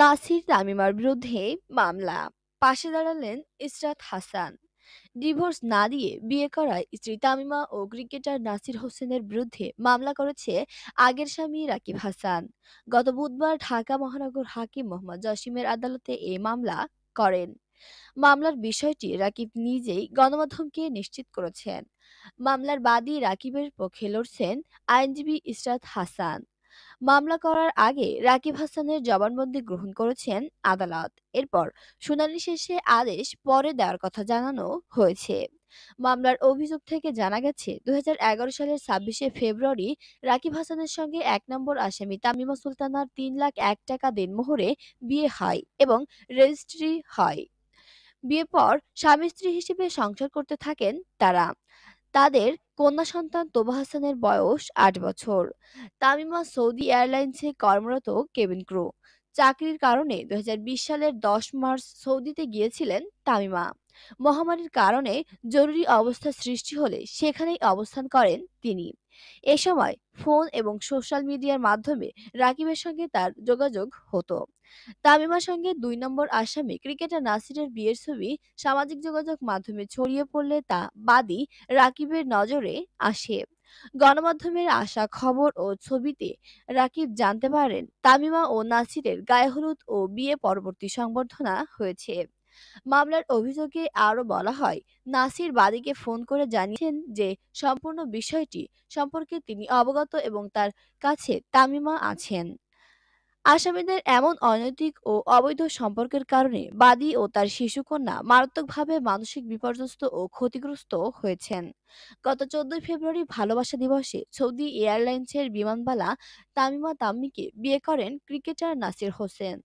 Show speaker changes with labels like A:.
A: নাসির তামিমার বিরুদ্ধে মামলা পাশে দাঁড়ালেন ইসরাত হাসান ডিভোর্স না দিয়ে বিয়ে করায় স্ত্রী তামিমা ও ক্রিকেটার নাসির হোসেনের বিরুদ্ধে মামলা করেছে আগের স্বামী রাকিব হাসান গত বুধবার ঢাকা মহানগর হাকিম মোহাম্মদ জসিমের আদালতে এ মামলা করেন মামলার বিষয়টি রাকিব নিজেই গণমাধ্যমকে নিশ্চিত করেছেন মামলার বাদী রাকিবের পক্ষে লড়ছেন আইনজীবী ইসরাত হাসান মামলা করার আগে রাকিব হাসানের জবানবন্দি গ্রহণ করেছেন আদালত এরপর শুনানি শেষে আদেশ পরে দেওয়ার কথা জানানো হয়েছে মামলার অভিযোগ থেকে জানা গেছে দু সালের ছাব্বিশে ফেব্রুয়ারি রাকিব হাসানের সঙ্গে এক নম্বর আসামি তামিমা সুলতানার তিন লাখ এক টাকা দিন মোহরে বিয়ে হয় এবং রেজিস্ট্রি হয় বিয়ের পর স্বামী স্ত্রী হিসেবে সংসার করতে থাকেন তারা তাদের কন্যা সন্তান তোবা হাসানের বয়স আট বছর তামিমা সৌদি এয়ারলাইন্সে কর্মরত কেবিন ক্রু চাকরির কারণে দু সালের দশ মার্চ সৌদিতে গিয়েছিলেন তামিমা মহামারীর কারণে জরুরি অবস্থা সৃষ্টি হলে সেখানেই অবস্থান করেন তিনি এ সময় ফোন এবং সোশ্যাল মিডিয়ার মাধ্যমে রাকিবের সঙ্গে তার যোগাযোগ হতো তামিমার সঙ্গে দুই নম্বর আসামি ক্রিকেটার নাসিরের বিয়ের ছবি সামাজিক যোগাযোগ মাধ্যমে ছড়িয়ে পড়লে তা বাদী রাকিবের নজরে আসে গণমাধ্যমের আসা খবর ও ছবিতে রাকিব জানতে পারেন তামিমা ও নাসিরের গায়ে হলুদ ও বিয়ে পরবর্তী সংবর্ধনা হয়েছে মামলার অভিযোগে আরও বলা হয় নাসির বাদীকে ফোন করে জানিয়েছেন যে সম্পূর্ণ বিষয়টি সম্পর্কে তিনি অবগত এবং তার কাছে তামিমা আছেন আসামিদের এমন অনৈতিক ও অবৈধ সম্পর্কের কারণে বাদী ও তার শিশুকন্যা মারাত্মকভাবে মানসিক বিপর্যস্ত ও ক্ষতিগ্রস্ত হয়েছেন গত চোদ্দই ফেব্রুয়ারি ভালোবাসা দিবসে সৌদি এয়ারলাইন্সের বিমানবালা তামিমা তাম্মিকে বিয়ে করেন ক্রিকেটার নাসির হোসেন